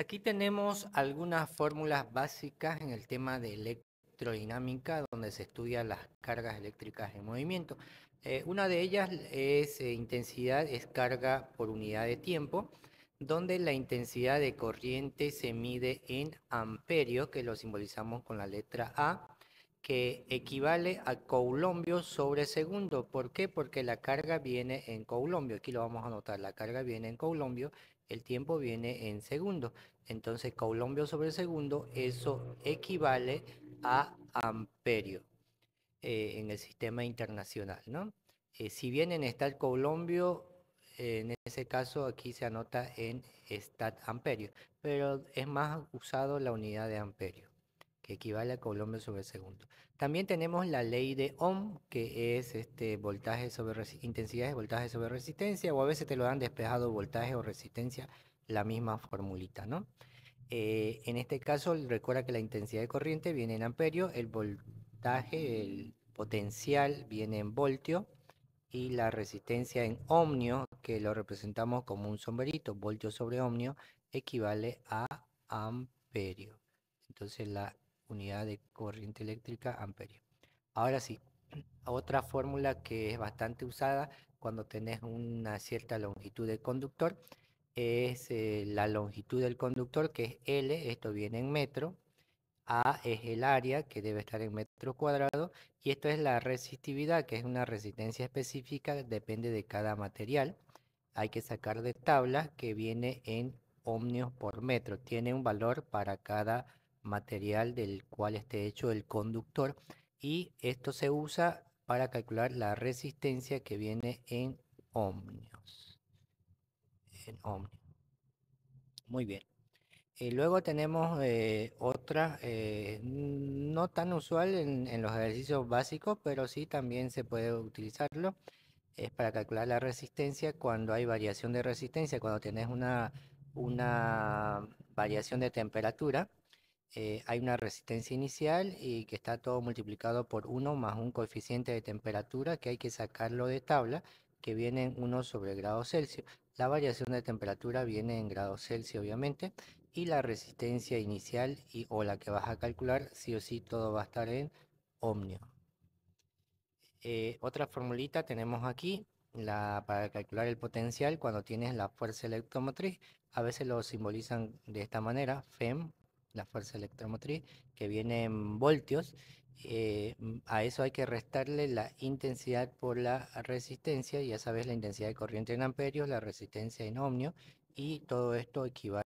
Aquí tenemos algunas fórmulas básicas en el tema de electrodinámica, donde se estudian las cargas eléctricas en movimiento. Eh, una de ellas es eh, intensidad, es carga por unidad de tiempo, donde la intensidad de corriente se mide en amperio, que lo simbolizamos con la letra A, que equivale a coulombio sobre segundo. ¿Por qué? Porque la carga viene en coulombio. Aquí lo vamos a anotar. La carga viene en coulombio, el tiempo viene en segundo. Entonces, coulombio sobre segundo, eso equivale a amperio eh, en el sistema internacional, ¿no? Eh, si bien en Stat coulombio, en ese caso aquí se anota en stat amperio, pero es más usado la unidad de amperio equivale a Colombia sobre segundo. También tenemos la ley de Ohm, que es este voltaje sobre intensidad de voltaje sobre resistencia, o a veces te lo dan despejado voltaje o resistencia, la misma formulita, ¿no? Eh, en este caso, recuerda que la intensidad de corriente viene en amperio, el voltaje, el potencial viene en voltio y la resistencia en ohmio, que lo representamos como un sombrerito, voltio sobre ohmio, equivale a amperio. Entonces la unidad de corriente eléctrica amperio. Ahora sí, otra fórmula que es bastante usada cuando tenés una cierta longitud de conductor es eh, la longitud del conductor, que es L, esto viene en metro, A es el área, que debe estar en metro cuadrado, y esto es la resistividad, que es una resistencia específica, depende de cada material. Hay que sacar de tabla que viene en ohmios por metro, tiene un valor para cada material del cual esté hecho el conductor y esto se usa para calcular la resistencia que viene en ohmios. Muy bien. Y eh, luego tenemos eh, otra, eh, no tan usual en, los ejercicios básicos, pero sí también se puede utilizarlo. Es para calcular la resistencia cuando hay variación de resistencia, cuando tenés una, una variación de temperatura eh, hay una resistencia inicial y que está todo multiplicado por 1 más un coeficiente de temperatura que hay que sacarlo de tabla, que viene en 1 sobre grado Celsius. La variación de temperatura viene en grado Celsius, obviamente, y la resistencia inicial o la que vas a calcular, sí o sí, todo va a estar en ohmio. Eh, otra formulita tenemos aquí la, para calcular el potencial cuando tienes la fuerza electromotriz. A veces lo simbolizan de esta manera, FEM la fuerza electromotriz, que viene en voltios. Eh, a eso hay que restarle la intensidad por la resistencia, ya sabes la intensidad de corriente en amperios, la resistencia en ohmio, y todo esto equivale